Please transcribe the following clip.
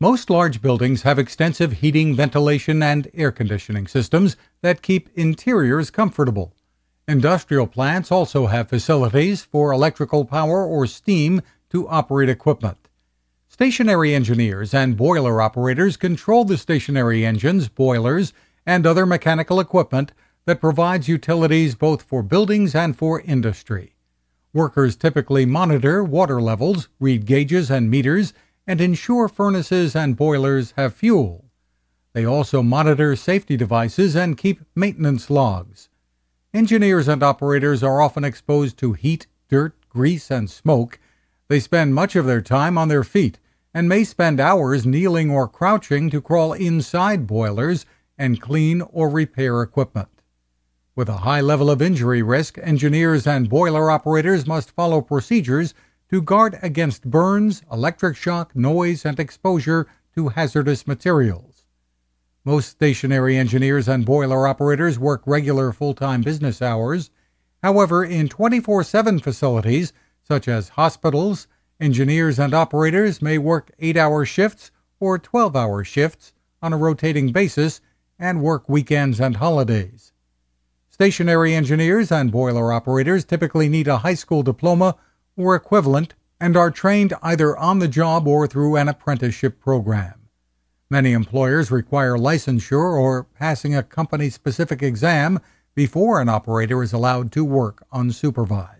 Most large buildings have extensive heating, ventilation, and air conditioning systems that keep interiors comfortable. Industrial plants also have facilities for electrical power or steam to operate equipment. Stationary engineers and boiler operators control the stationary engines, boilers, and other mechanical equipment that provides utilities both for buildings and for industry. Workers typically monitor water levels, read gauges and meters, and ensure furnaces and boilers have fuel. They also monitor safety devices and keep maintenance logs. Engineers and operators are often exposed to heat, dirt, grease, and smoke. They spend much of their time on their feet and may spend hours kneeling or crouching to crawl inside boilers and clean or repair equipment. With a high level of injury risk, engineers and boiler operators must follow procedures to guard against burns, electric shock, noise, and exposure to hazardous materials. Most stationary engineers and boiler operators work regular full time business hours. However, in 24 7 facilities, such as hospitals, engineers and operators may work 8 hour shifts or 12 hour shifts on a rotating basis and work weekends and holidays. Stationary engineers and boiler operators typically need a high school diploma or equivalent and are trained either on the job or through an apprenticeship program. Many employers require licensure or passing a company specific exam before an operator is allowed to work unsupervised.